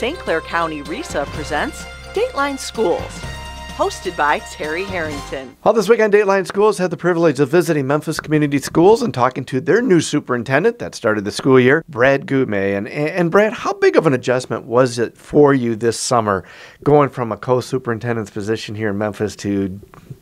St. Clair County RISA presents Dateline Schools, hosted by Terry Harrington. Well, this weekend, Dateline Schools had the privilege of visiting Memphis Community Schools and talking to their new superintendent that started the school year, Brad Gume. And, and Brad, how big of an adjustment was it for you this summer going from a co superintendent's position here in Memphis to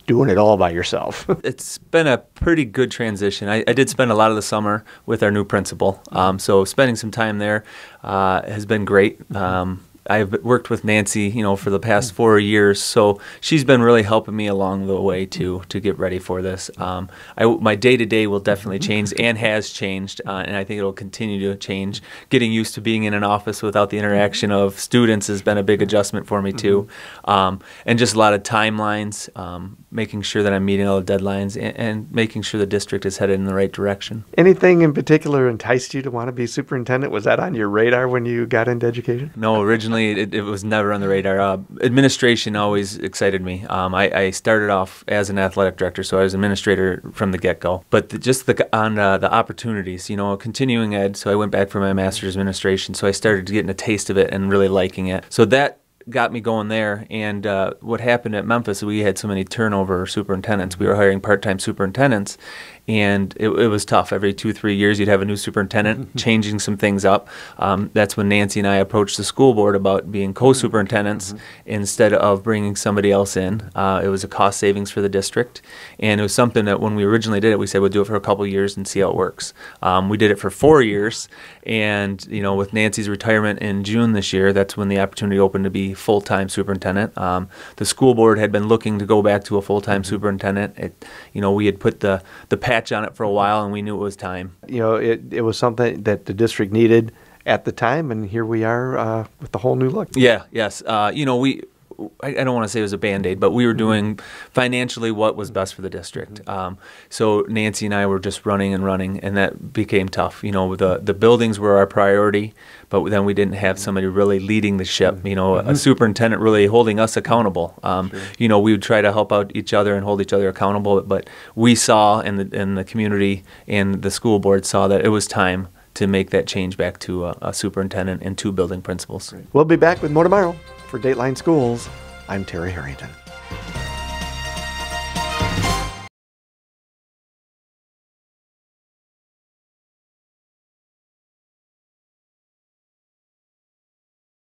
doing it all by yourself. it's been a pretty good transition. I, I, did spend a lot of the summer with our new principal, um, so spending some time there uh, has been great. Um, I've worked with Nancy, you know, for the past four years, so she's been really helping me along the way to to get ready for this. Um, I, my day to day will definitely mm-hmm. change and has changed, uh, and I think it'll continue to change. Getting used to being in an office without the mm-hmm. interaction of students has been a big adjustment for me too, mm-hmm. um, and just a lot of timelines, um, making sure that I'm meeting all the deadlines, and, and making sure the district is headed in the right direction. Anything in particular enticed you to want to be superintendent? Was that on your radar when you got into education? No, originally definitely it, it, was never on the radar. Uh, administration always excited me. Um, I, I, started off as an athletic director, so I was administrator from the get go. But the, just the on uh, the opportunities, you know, continuing ed. So I went back for my master's administration. So I started getting a taste of it and really liking it. So that got me going there. And uh, what happened at Memphis, we had so many turnover superintendents. We were hiring part time superintendents, and it, it, was tough. Every two, three years, you'd have a new superintendent mm-hmm. changing some things up. Um, that's when Nancy and I approached the school board about being co-superintendents mm-hmm. instead of bringing somebody else in. Uh, it was a cost savings for the district, and it was something that when we originally did it, we said we'd do it for a couple years and see how it works. Um, we did it for four years, and you know, with Nancy's retirement in June this year, that's when the opportunity opened to be full-time superintendent. Um, the school board had been looking to go back to a full-time mm-hmm. superintendent. It, you know, we had put the the path scratch on it for a while, and we knew it was time. You know, it, it was something that the district needed at the time, and here we are uh, with the whole new look. Yeah, yes. Uh, you know, we I, I don't want to say it was a band aid, but we were mm-hmm. doing financially what was best for the district. Mm-hmm. Um, so Nancy and I were just running and running, and that became tough. You know, the the buildings were our priority, but then we didn't have mm-hmm. somebody really leading the ship. You know, a, superintendent really holding us accountable. Um, sure. You know, we would try to help out each other and hold each other accountable, but, but we saw, and the and the community and the school board saw that it was time to make that change back to a, a superintendent and two building principals. We'll be back with more tomorrow. For Dateline Schools, I'm Terry Harrington.